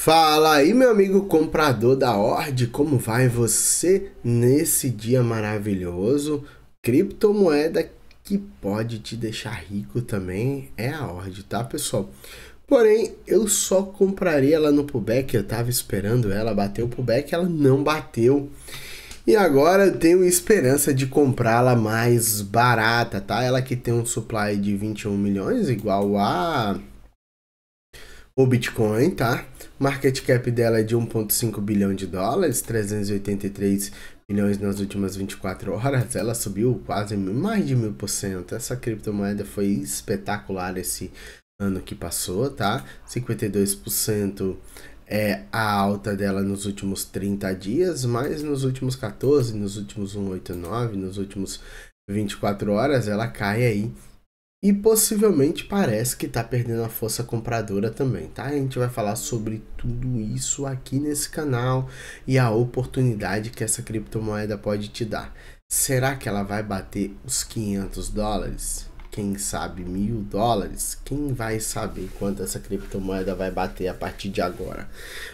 Fala aí, meu amigo comprador da Ord, como vai você nesse dia maravilhoso? Criptomoeda que pode te deixar rico também é a Ord, tá, pessoal? Porém, eu só compraria ela no pullback, eu tava esperando ela bater o pullback, ela não bateu. E agora eu tenho esperança de comprá-la mais barata, tá? Ela que tem um supply de 21 milhões, igual a o Bitcoin, tá? Market cap dela é de 1,5 bilhão de dólares, 383 milhões nas últimas 24 horas. Ela subiu quase mais de mil por cento. Essa criptomoeda foi espetacular esse ano que passou, tá? 52% é a alta dela nos últimos 30 dias, mas nos últimos 14, nos últimos 189, nos últimos 24 horas, ela cai aí e possivelmente parece que está perdendo a força compradora também, tá? A gente vai falar sobre tudo isso aqui nesse canal e a oportunidade que essa criptomoeda pode te dar. Será que ela vai bater os 500 dólares? Quem sabe mil dólares? Quem vai saber quanto essa criptomoeda vai bater a partir de agora?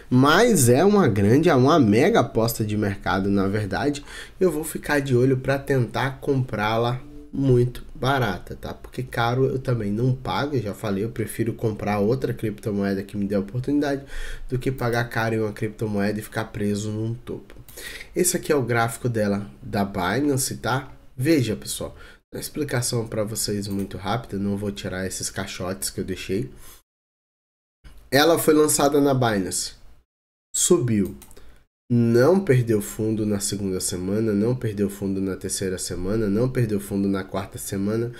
Mas é uma grande, é uma mega aposta de mercado, na verdade. Eu vou ficar de olho para tentar comprá-la muito barata, tá? Porque caro eu também não pago, já falei, eu prefiro comprar outra criptomoeda que me dê a oportunidade do que pagar caro em uma criptomoeda e ficar preso num topo. Esse aqui é o gráfico dela da Binance, tá? Veja, pessoal, explicação para vocês muito rápida, não vou tirar esses caixotes que eu deixei. Ela foi lançada na Binance, subiu, não perdeu fundo na segunda semana, não perdeu fundo na terceira semana, não perdeu fundo na quarta semana,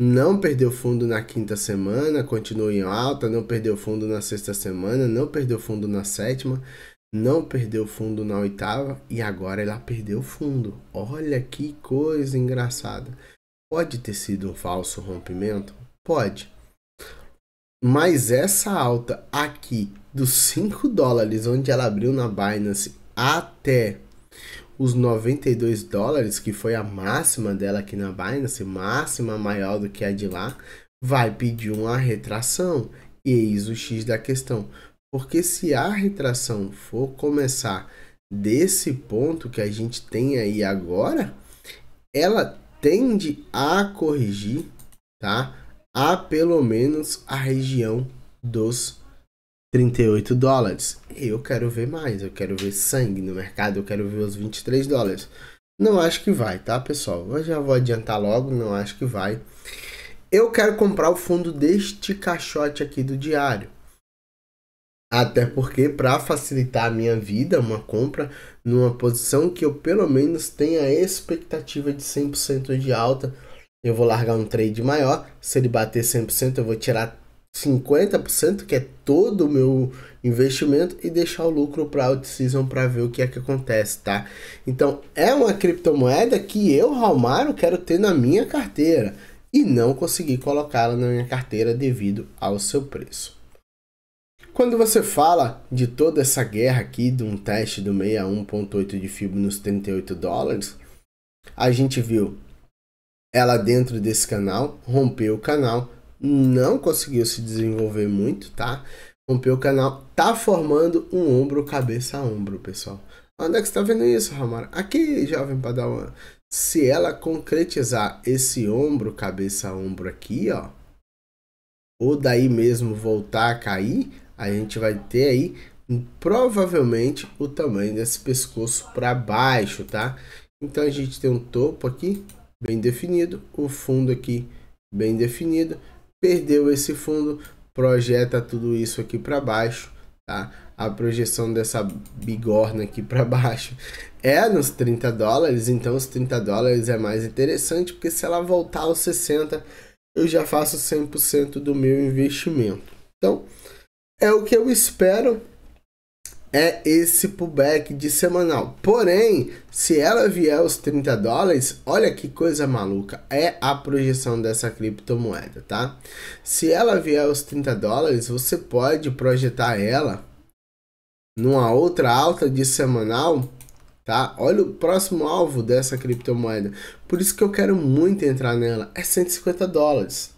não perdeu fundo na quinta semana, continua em alta, não perdeu fundo na sexta semana, não perdeu fundo na sétima, não perdeu fundo na oitava e agora ela perdeu fundo. Olha que coisa engraçada. Pode ter sido um falso rompimento? Pode. Mas essa alta aqui dos 5 dólares, onde ela abriu na Binance até os 92 dólares, que foi a máxima dela aqui na Binance, máxima maior do que a de lá, vai pedir uma retração. E eis o X da questão. Porque se a retração for começar desse ponto que a gente tem aí agora, ela tende a corrigir, tá? a pelo menos a região dos 38 dólares. Eu quero ver mais, eu quero ver sangue no mercado, eu quero ver os 23 dólares. Não acho que vai, tá, pessoal? Eu já vou adiantar logo, não acho que vai. Eu quero comprar o fundo deste caixote aqui do diário. Até porque, para facilitar a minha vida, uma compra numa posição que eu pelo menos tenha expectativa de 100% de alta eu vou largar um trade maior. Se ele bater 100%, eu vou tirar 50%, que é todo o meu investimento, e deixar o lucro para a season para ver o que é que acontece, tá? Então, é uma criptomoeda que eu, Romaro, quero ter na minha carteira e não consegui colocá-la na minha carteira devido ao seu preço. Quando você fala de toda essa guerra aqui, de um teste do 61.8 de FIB nos 38 dólares, a gente viu ela dentro desse canal, rompeu o canal, não conseguiu se desenvolver muito, tá? Rompeu o canal, tá formando um ombro cabeça a ombro, pessoal. Onde é que você tá vendo isso, Ramara? Aqui, jovem padawan. Se ela concretizar esse ombro cabeça a ombro aqui, ó, ou daí mesmo voltar a cair, a gente vai ter aí provavelmente o tamanho desse pescoço para baixo, tá? Então a gente tem um topo aqui, bem definido, o fundo aqui bem definido, perdeu esse fundo, projeta tudo isso aqui para baixo, tá? A projeção dessa bigorna aqui para baixo é nos 30 dólares, então os 30 dólares é mais interessante, porque se ela voltar aos 60, eu já faço 100% do meu investimento. Então, é o que eu espero é esse pullback de semanal. Porém, se ela vier aos 30 dólares, olha que coisa maluca, é a projeção dessa criptomoeda, tá? Se ela vier aos 30 dólares, você pode projetar ela numa outra alta de semanal, tá? Olha o próximo alvo dessa criptomoeda. Por isso que eu quero muito entrar nela, é 150 dólares.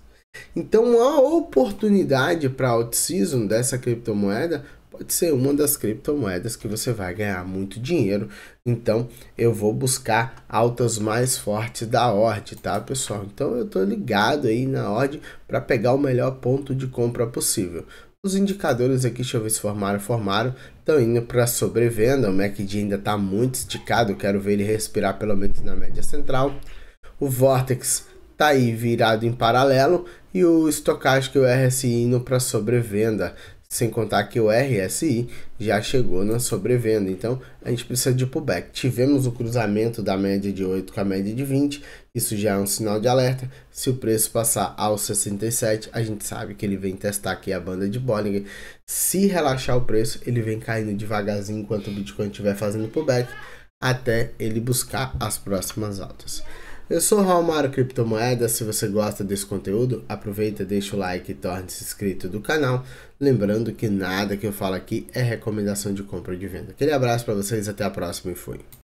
Então, a oportunidade para o season dessa criptomoeda pode ser uma das criptomoedas que você vai ganhar muito dinheiro. Então eu vou buscar altas mais fortes da ordem, tá pessoal? Então eu tô ligado aí na ordem para pegar o melhor ponto de compra possível. Os indicadores aqui, deixa eu ver se formaram, formaram, estão indo para sobrevenda. O MACD ainda está muito esticado, quero ver ele respirar pelo menos na média central. O Vortex está aí virado em paralelo e o estocástico e o RSI indo para sobrevenda. Sem contar que o RSI já chegou na sobrevenda, então a gente precisa de pullback. Tivemos o cruzamento da média de 8 com a média de 20, isso já é um sinal de alerta. Se o preço passar aos 67, a gente sabe que ele vem testar aqui a banda de Bollinger. Se relaxar o preço, ele vem caindo devagarzinho enquanto o Bitcoin estiver fazendo pullback, até ele buscar as próximas altas. Eu sou o Raulmaro Criptomoedas, se você gosta desse conteúdo, aproveita, deixa o like e torne-se inscrito do canal. Lembrando que nada que eu falo aqui é recomendação de compra ou de venda. Aquele abraço para vocês, até a próxima e fui.